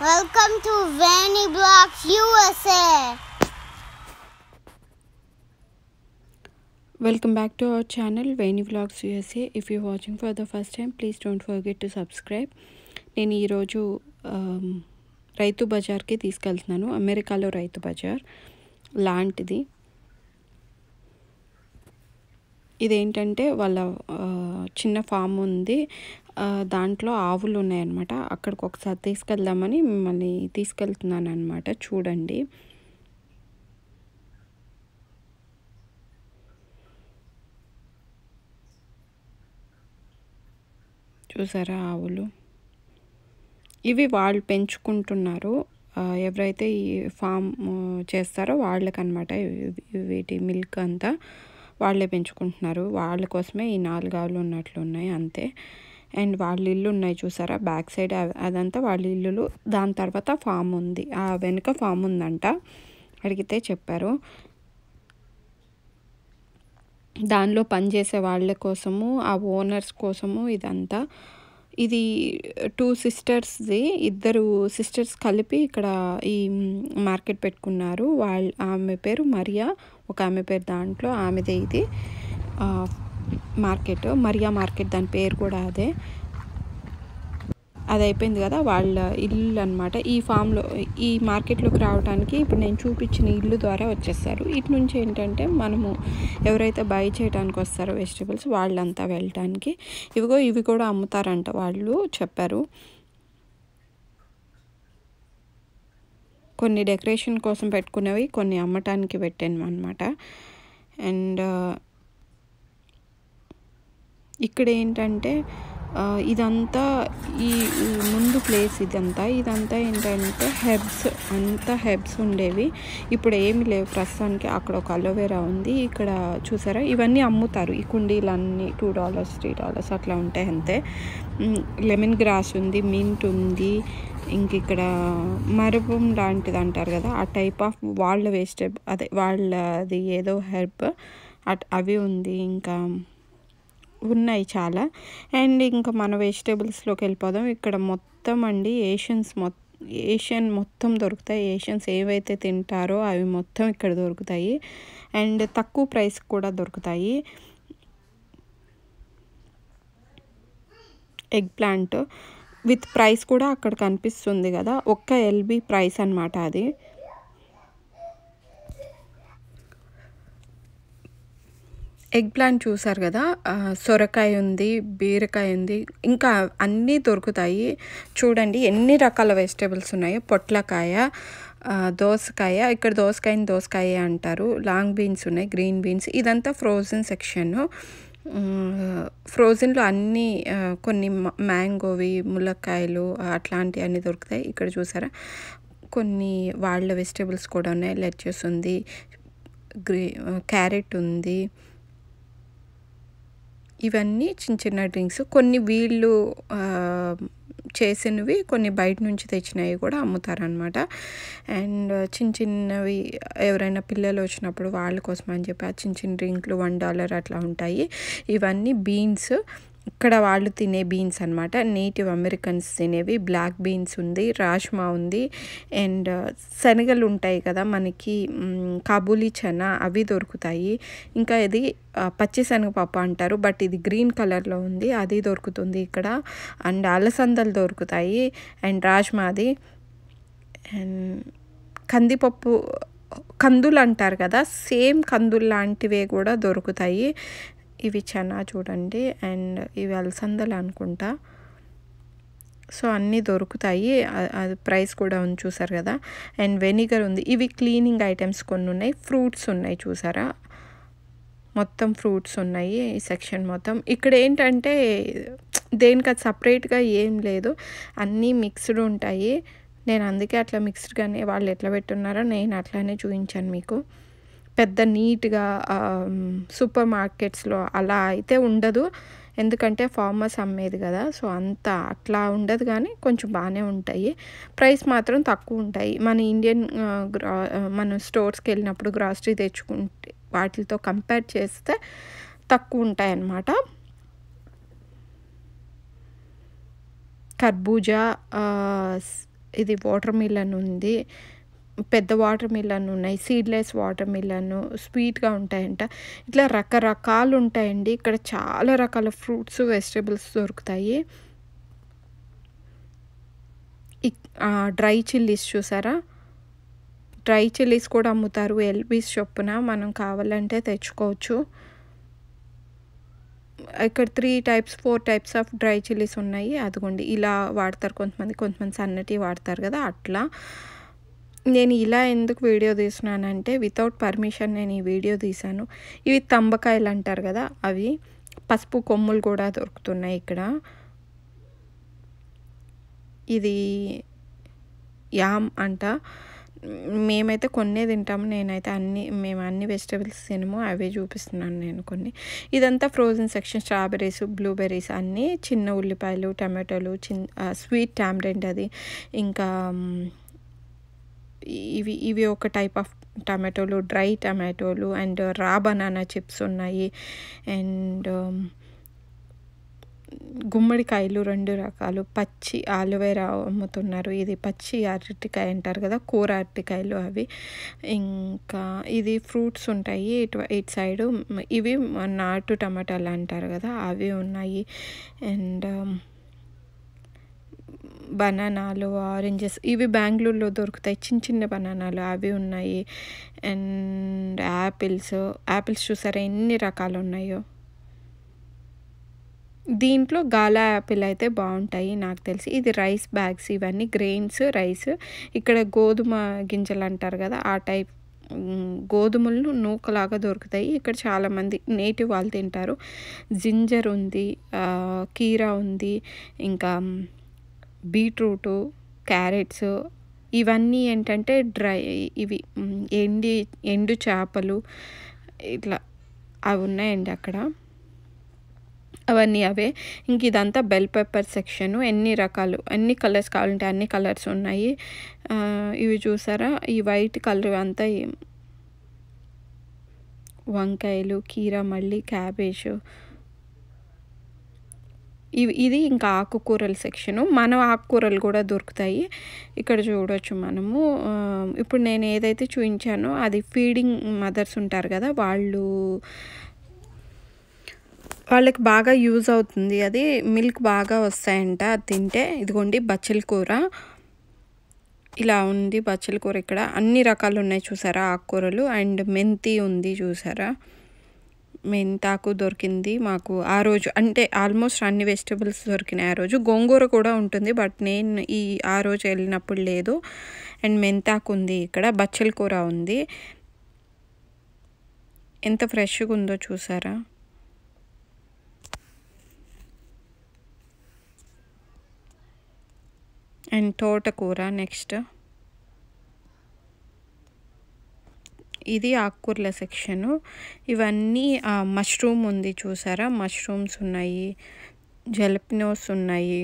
Welcome to Vanny Blocks USA. Welcome back to our channel Vanny Vlogs USA. If you're watching for the first time, please don't forget to subscribe. నేను ఈరోజు రైతు బజార్కి తీసుకెళ్తున్నాను అమెరికాలో రైతు బజార్ లాంటిది ఇదేంటంటే వాళ్ళ చిన్న ఫామ్ ఉంది దాంట్లో ఆవులు ఉన్నాయన్నమాట అక్కడికి ఒకసారి తీసుకెళ్దామని మిమ్మల్ని తీసుకెళ్తున్నాను అనమాట చూడండి చూసారా ఆవులు ఇవి వాళ్ళు పెంచుకుంటున్నారు ఎవరైతే ఈ ఫామ్ చేస్తారో వాళ్ళకనమాట వీటి మిల్క్ అంతా వాళ్ళే పెంచుకుంటున్నారు వాళ్ళ కోసమే ఈ నాలుగు ఆవులు ఉన్నట్లు ఉన్నాయి అంతే అండ్ వాళ్ళ ఇల్లు ఉన్నాయి చూసారా బ్యాక్ సైడ్ అదంతా వాళ్ళ ఇల్లులు దాని తర్వాత ఫామ్ ఉంది ఆ వెనుక ఫామ్ ఉందంట అడిగితే చెప్పారు దానిలో పనిచేసే వాళ్ళ కోసము ఆ ఓనర్స్ కోసము ఇదంతా ఇది టూ సిస్టర్స్ది ఇద్దరు సిస్టర్స్ కలిపి ఇక్కడ ఈ మార్కెట్ పెట్టుకున్నారు వాళ్ళ ఆమె పేరు మరియా ఒక ఆమె పేరు దాంట్లో ఆమెదే ఇది మార్కెట్ మరియా మార్కెట్ దాని పేరు కూడా అదే అది అయిపోయింది కదా వాళ్ళ ఇల్లు అనమాట ఈ ఫామ్లో ఈ మార్కెట్లోకి రావడానికి ఇప్పుడు నేను చూపించిన ఇల్లు ద్వారా వచ్చేస్తారు ఇటు నుంచి ఏంటంటే మనము ఎవరైతే బై చేయడానికి వస్తారో వెజిటబుల్స్ వాళ్ళంతా వెళ్ళటానికి ఇవిగో ఇవి కూడా అమ్ముతారంట వాళ్ళు చెప్పారు కొన్ని డెకరేషన్ కోసం పెట్టుకునేవి కొన్ని అమ్మటానికి పెట్టాను అనమాట అండ్ ఇక్కడ ఏంటంటే ఇదంతా ఈ ముందు ప్లేస్ ఇదంతా ఇదంతా ఏంటంటే హెబ్స్ అంతా హెబ్స్ ఉండేవి ఇప్పుడు ఏమి లేవు ప్రస్తుతానికి అక్కడ ఒక అలోవెరా ఉంది ఇక్కడ చూసారా ఇవన్నీ అమ్ముతారు ఈ కుండీలన్నీ టూ డాలర్స్ త్రీ డాలర్స్ అట్లా ఉంటాయి అంతే లెమన్ గ్రాస్ ఉంది మింట్ ఉంది ఇంక ఇక్కడ మరపం లాంటిది అంటారు కదా ఆ టైప్ ఆఫ్ వాళ్ళ వేస్టేబుల్ అదే వాళ్ళది ఏదో హెర్బ్ అట్ అవి ఉంది ఇంకా ఉన్నాయి చాలా అండ్ ఇంకా మన వెజిటేబుల్స్లోకి వెళ్ళిపోదాం ఇక్కడ మొత్తం అండి ఏషియన్స్ మొత్తం ఏషియన్ మొత్తం దొరుకుతాయి ఏషియన్స్ ఏవైతే తింటారో అవి మొత్తం ఇక్కడ దొరుకుతాయి అండ్ తక్కువ ప్రైస్ కూడా దొరుకుతాయి ఎగ్ ప్లాంట్ విత్ ప్రైస్ కూడా అక్కడ కనిపిస్తుంది కదా ఒక్క ఎల్బీ ప్రైస్ అనమాట అది ఎగ్ ప్లాంట్ చూసారు కదా సొరకాయ ఉంది బీరకాయ ఉంది ఇంకా అన్నీ దొరుకుతాయి చూడండి ఎన్ని రకాల వెజిటేబుల్స్ ఉన్నాయో పొట్లకాయ దోసకాయ ఇక్కడ దోసకాయని దోసకాయ అంటారు లాంగ్ బీన్స్ ఉన్నాయి గ్రీన్ బీన్స్ ఇదంతా ఫ్రోజన్ సెక్షన్ ఫ్రోజన్లో అన్ని కొన్ని మ్యాంగోవి ములక్కాయలు అట్లాంటివి అన్నీ దొరుకుతాయి ఇక్కడ చూసారా కొన్ని వాళ్ళ వెజిటేబుల్స్ కూడా ఉన్నాయి లెట్చెస్ ఉంది గ్రీ క్యారెట్ ఉంది ఇవన్నీ చిన్న చిన్న డ్రింక్స్ కొన్ని వీళ్ళు చేసినవి కొన్ని బయట నుంచి తెచ్చినవి కూడా అమ్ముతారనమాట అండ్ చిన్న చిన్నవి ఎవరైనా పిల్లలు వచ్చినప్పుడు వాళ్ళ కోసం అని చెప్పి ఆ చిన్న చిన్న డ్రింక్లు వన్ డాలర్ అట్లా ఉంటాయి ఇవన్నీ బీన్స్ ఇక్కడ వాళ్ళు తినే బీన్స్ అనమాట నేటివ్ అమెరికన్స్ తినేవి బ్లాక్ బీన్స్ ఉంది రాష్మా ఉంది అండ్ uh, శనగలు ఉంటాయి కదా మనకి కాబూలీ చనా అవి దొరుకుతాయి ఇంకా ఇది uh, పచ్చి శనగపప్పు అంటారు బట్ ఇది గ్రీన్ కలర్లో ఉంది అది దొరుకుతుంది ఇక్కడ అండ్ అలసందలు దొరుకుతాయి అండ్ రాజ్మాది అండ్ కందిపప్పు కందులు అంటారు కదా సేమ్ కందులు లాంటివే కూడా దొరుకుతాయి ఇవి చనా చూడండి అండ్ ఇవి అలసందలు అనుకుంటా సో అన్నీ దొరుకుతాయి అది ప్రైస్ కూడా ఉంది చూసారు కదా అండ్ వెనిగర్ ఉంది ఇవి క్లీనింగ్ ఐటమ్స్ కొన్ని ఉన్నాయి ఫ్రూట్స్ ఉన్నాయి చూసారా మొత్తం ఫ్రూట్స్ ఉన్నాయి ఈ సెక్షన్ మొత్తం ఇక్కడ ఏంటంటే దేనికి అది సపరేట్గా ఏం లేదు అన్నీ మిక్స్డ్ ఉంటాయి నేను అందుకే అట్లా మిక్స్డ్గానే వాళ్ళు ఎట్లా పెట్టున్నారో నేను అట్లానే చూపించాను మీకు పెద్ద నీట్గా సూపర్ మార్కెట్స్లో అలా అయితే ఉండదు ఎందుకంటే ఫార్మర్స్ అమ్మేది కదా సో అంత అట్లా ఉండదు కానీ కొంచెం బాగానే ఉంటాయి ప్రైస్ మాత్రం తక్కువ ఉంటాయి మన ఇండియన్ గ్రా మనం స్టోర్స్కి వెళ్ళినప్పుడు గ్రాసరీ తెచ్చుకుంటే వాటితో కంపేర్ చేస్తే తక్కువ ఉంటాయి అన్నమాట కర్బూజా ఇది వాటర్ మిలన్ ఉంది పెద్ద వాటర్ మిలన్ ఉన్నాయి సీడ్లెస్ వాటర్ మిలన్ స్వీట్గా ఉంటాయంట ఇట్లా రకరకాలు ఉంటాయండి ఇక్కడ చాలా రకాల ఫ్రూట్స్ వెజిటబుల్స్ దొరుకుతాయి డ్రై చిల్లీస్ చూసారా డ్రై చిల్లీస్ కూడా అమ్ముతారు ఎల్బీస్ చొప్పున మనం కావాలంటే తెచ్చుకోవచ్చు ఇక్కడ three types four types of dry chillies ఉన్నాయి అదిగోండి ఇలా వాడతారు కొంతమంది కొంతమంది సన్నటి వాడతారు కదా అట్లా నేను ఇలా ఎందుకు వీడియో తీసినానంటే వితౌట్ పర్మిషన్ నేను ఈ వీడియో తీశాను ఇవి తంబకాయలు అంటారు కదా అవి పసుపు కొమ్ములు కూడా దొరుకుతున్నాయి ఇక్కడ ఇది యామ్ అంట మేమైతే కొన్నే తింటాము నేనైతే అన్ని మేము అన్ని వెజిటబుల్స్ తినము అవే చూపిస్తున్నాను నేను కొన్ని ఇదంతా ఫ్రోజన్ సెక్షన్ స్ట్రాబెర్రీస్ బ్లూబెర్రీస్ అన్నీ చిన్న ఉల్లిపాయలు టమాటోలు చిన్ స్వీట్ టామరెంట్ అది ఇంకా ఇవి ఇవి ఒక టైప్ ఆఫ్ టమాటోలు డ్రై టమాటోలు అండ్ రా బనానా చిప్స్ ఉన్నాయి అండ్ um, గుమ్మడికాయలు రెండు రకాలు పచ్చి ఆలువేరా అమ్ముతున్నారు ఇది పచ్చి అరటికాయ అంటారు కదా కూర అరటికాయలు అవి ఇంకా ఇది ఫ్రూట్స్ ఉంటాయి ఇటు ఇటు సైడు ఇవి నాటు టమాటాలు అంటారు కదా అవి ఉన్నాయి అండ్ బనానాలు ఆరెంజెస్ ఇవి బెంగళూరులో దొరుకుతాయి చిన్న చిన్న బనానాలు అవి ఉన్నాయి అండ్ యాపిల్స్ యాపిల్స్ చూసారా ఎన్ని రకాలు ఉన్నాయో దీంట్లో గాలా యాపిల్ అయితే బాగుంటాయి నాకు తెలిసి ఇది రైస్ బ్యాగ్స్ ఇవన్నీ గ్రెయిన్స్ రైస్ ఇక్కడ గోధుమ గింజలు అంటారు కదా ఆ టైప్ గోధుమలు నూకలాగా దొరుకుతాయి ఇక్కడ చాలామంది నేటివ్ వాళ్ళు తింటారు జింజర్ ఉంది కీరా ఉంది ఇంకా బీట్రూటు క్యారెట్స్ ఇవన్నీ ఏంటంటే డ్రై ఇవి ఎండి ఎండు చేపలు ఇట్లా అవి ఉన్నాయండి అక్కడ అవన్నీ అవే ఇంక ఇదంతా బెల్ పెప్పర్ సెక్షను ఎన్ని రకాలు ఎన్ని కలర్స్ కావాలంటే అన్ని కలర్స్ ఉన్నాయి ఇవి చూసారా ఈ వైట్ కలర్ అంతా వంకాయలు కీరా మళ్ళీ క్యాబేజ్ ఇవి ఇది ఇంకా ఆకుకూరల సెక్షను మన ఆకుకూరలు కూడా దొరుకుతాయి ఇక్కడ చూడొచ్చు మనము ఇప్పుడు నేను ఏదైతే చూపించానో అది ఫీడింగ్ మదర్స్ ఉంటారు కదా వాళ్ళు వాళ్ళకి బాగా యూజ్ అవుతుంది అది మిల్క్ బాగా వస్తాయంట అది తింటే ఇదిగోండి బచ్చల కూర ఇలా ఉంది బచ్చల కూర ఇక్కడ అన్ని రకాలు ఉన్నాయి చూసారా ఆకుకూరలు అండ్ మెంతి ఉంది చూసారా మెంతాకు దొరికింది మాకు ఆ రోజు అంటే ఆల్మోస్ట్ అన్ని వెజిటబుల్స్ దొరికినాయి ఆ రోజు గోంగూర కూడా ఉంటుంది బట్ నేను ఈ ఆ రోజు వెళ్ళినప్పుడు లేదు అండ్ మెంతాకు ఉంది ఇక్కడ బచ్చల కూర ఉంది ఎంత ఫ్రెష్గా ఉందో చూసారా అండ్ తోటకూర నెక్స్ట్ ఇది ఆకుకూరల సెక్షను ఇవన్నీ మష్రూమ్ ఉంది చూసారా మష్రూమ్స్ ఉన్నాయి జలపినోస్ ఉన్నాయి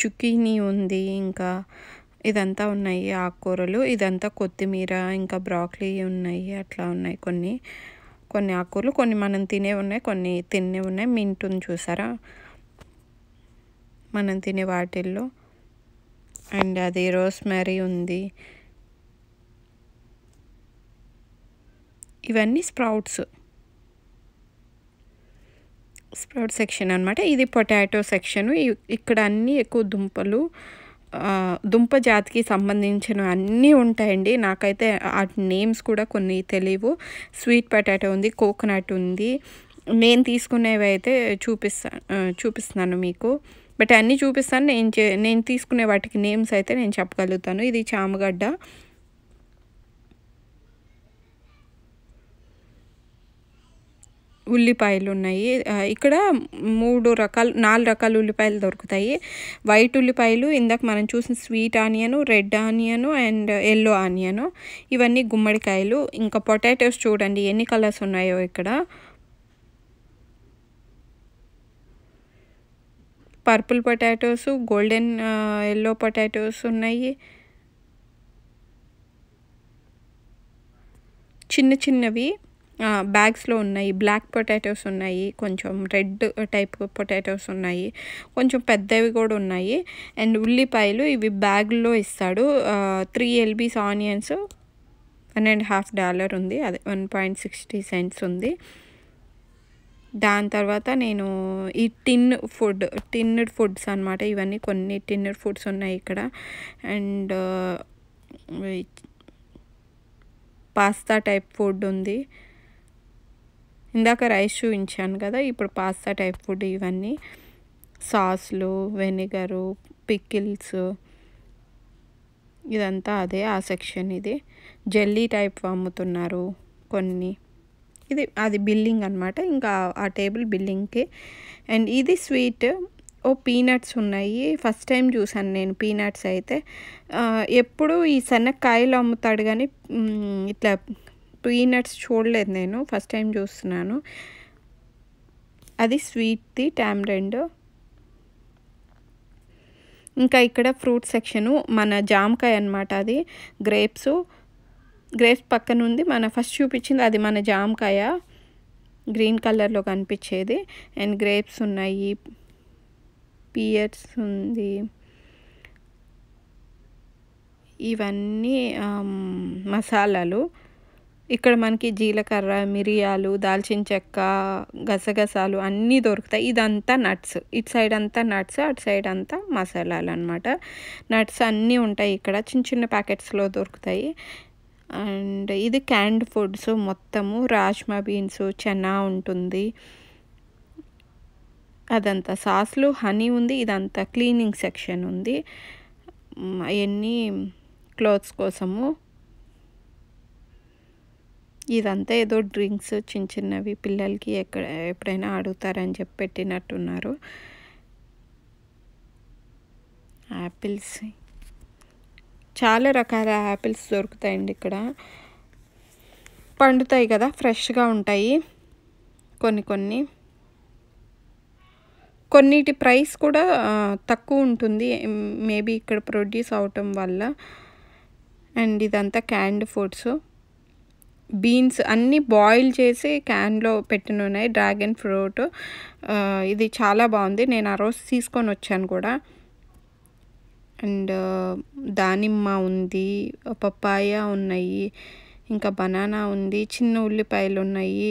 జుకీనీ ఉంది ఇంకా ఇదంతా ఉన్నాయి ఆకుకూరలు ఇదంతా కొత్తిమీర ఇంకా బ్రాక్లీ ఉన్నాయి అట్లా ఉన్నాయి కొన్ని కొన్ని ఆకుకూరలు కొన్ని మనం తినే ఉన్నాయి కొన్ని తినే ఉన్నాయి మింటుంది చూసారా మనం తినే వాటిల్లో అండ్ అది రోస్మరీ ఉంది ఇవన్నీ స్ప్రౌట్స్ స్ప్రౌట్ సెక్షన్ అనమాట ఇది పొటాటో సెక్షన్ ఇక్కడ అన్నీ ఎక్కువ దుంపలు దుంప జాతికి సంబంధించిన అన్నీ ఉంటాయండి నాకైతే ఆ నేమ్స్ కూడా కొన్ని తెలియవు స్వీట్ పొటాటో ఉంది కోకోనట్ ఉంది నేను తీసుకునేవి అయితే చూపిస్తా చూపిస్తున్నాను మీకు బట్ అన్నీ చూపిస్తాను నేను నేను తీసుకునే వాటికి నేమ్స్ అయితే నేను చెప్పగలుగుతాను ఇది చామగడ్డ ఉల్లిపాయలు ఉన్నాయి ఇక్కడ మూడు రకాలు నాలుగు రకాల ఉల్లిపాయలు దొరుకుతాయి వైట్ ఉల్లిపాయలు ఇందాక మనం చూసిన sweet onion red onion and yellow onion ఇవన్నీ గుమ్మడికాయలు ఇంకా పొటాటోస్ చూడండి ఎన్ని కలర్స్ ఉన్నాయో ఇక్కడ purple potatoes golden yellow potatoes ఉన్నాయి చిన్న చిన్నవి బ్యాగ్స్లో ఉన్నాయి బ్లాక్ పొటాటోస్ ఉన్నాయి కొంచెం రెడ్ టైప్ పొటాటోస్ ఉన్నాయి కొంచెం పెద్దవి కూడా ఉన్నాయి అండ్ ఉల్లిపాయలు ఇవి బ్యాగ్లో ఇస్తాడు three LBs onions one and half dollar ఉంది అదే వన్ పాయింట్ సిక్స్టీ సెంట్స్ ఉంది దాని తర్వాత నేను ఈ టిన్ ఫుడ్ టిన్నుడ్ ఫుడ్స్ అనమాట ఇవన్నీ కొన్ని టిన్నుడ్ ఫుడ్స్ ఉన్నాయి ఇక్కడ అండ్ పాస్తా టైప్ ఫుడ్ ఉంది ఇందాక రైస్ చూపించాను కదా ఇప్పుడు పాస్తా టైప్ ఫుడ్ ఇవన్నీ సాస్లు వెనిగరు పిక్కిల్స్ ఇదంతా అదే ఆ సెక్షన్ ఇది జెల్లీ టైప్ అమ్ముతున్నారు కొన్ని ఇది అది బిల్లింగ్ అనమాట ఇంకా ఆ టేబుల్ బిల్లింగ్కి అండ్ ఇది స్వీట్ ఓ పీనట్స్ ఉన్నాయి ఫస్ట్ టైం చూసాను నేను పీనట్స్ అయితే ఎప్పుడు ఈ సన్నకాయలు అమ్ముతాడు కానీ ఇట్లా పీనట్స్ చూడలేదు నేను ఫస్ట్ టైం చూస్తున్నాను అది స్వీట్ది రెండు ఇంకా ఇక్కడ ఫ్రూట్ సెక్షను మన జామకాయ అనమాట అది గ్రేప్స్ గ్రేప్స్ పక్కన ఉంది మన ఫస్ట్ చూపించింది అది మన జామకాయ గ్రీన్ కలర్లో కనిపించేది అండ్ గ్రేప్స్ ఉన్నాయి పియర్స్ ఉంది ఇవన్నీ మసాలాలు ఇక్కడ మనకి జీలకర్ర మిరియాలు దాల్చిన చెక్క గసగసాలు అన్నీ దొరుకుతాయి ఇదంతా నట్స్ ఇటు సైడ్ అంతా నట్స్ అటు సైడ్ అంతా మసాలాలు అనమాట నట్స్ అన్నీ ఉంటాయి ఇక్కడ చిన్న చిన్న ప్యాకెట్స్లో దొరుకుతాయి అండ్ ఇది క్యాండ్ ఫుడ్స్ మొత్తము రాజ్మా బీన్స్ చనా ఉంటుంది అదంతా సాస్లు హనీ ఉంది ఇదంతా క్లీనింగ్ సెక్షన్ ఉంది అవన్నీ క్లోత్స్ కోసము ఇదంతా ఏదో డ్రింక్స్ చిన్న చిన్నవి పిల్లలకి ఎక్కడ ఎప్పుడైనా అడుగుతారని చెప్పి పెట్టినట్టున్నారు యాపిల్స్ చాలా రకాల యాపిల్స్ దొరుకుతాయండి ఇక్కడ పండుతాయి కదా ఫ్రెష్గా ఉంటాయి కొన్ని కొన్ని కొన్నిటి ప్రైస్ కూడా తక్కువ ఉంటుంది మేబీ ఇక్కడ ప్రొడ్యూస్ అవటం వల్ల అండ్ ఇదంతా క్యాండ్ ఫుడ్స్ బీన్స్ అన్నీ బాయిల్ చేసి క్యాన్లో ఉన్నాయి డ్రాగన్ ఫ్రూట్ ఇది చాలా బాగుంది నేను ఆ రోజు తీసుకొని వచ్చాను కూడా అండ్ దానిమ్మ ఉంది పప్పాయ ఉన్నాయి ఇంకా బనానా ఉంది చిన్న ఉల్లిపాయలు ఉన్నాయి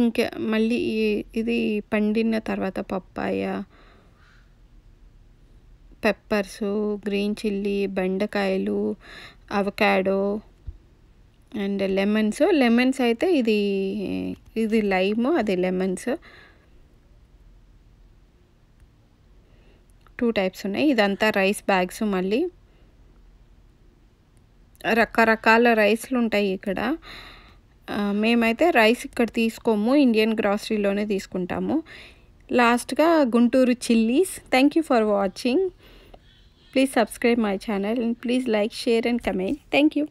ఇంకా మళ్ళీ ఇది పండిన తర్వాత పప్పాయ పెప్పర్స్ గ్రీన్ చిల్లీ బెండకాయలు అవకాడో అండ్ లెమన్స్ లెమన్స్ అయితే ఇది ఇది లైమ్ అది లెమన్స్ టూ టైప్స్ ఉన్నాయి ఇదంతా రైస్ బ్యాగ్స్ మళ్ళీ రకరకాల రైస్లు ఉంటాయి ఇక్కడ మేమైతే రైస్ ఇక్కడ తీసుకోము ఇండియన్ గ్రాసరీలోనే తీసుకుంటాము లాస్ట్గా Guntur chillies thank you for watching please subscribe my channel and please like share and comment thank you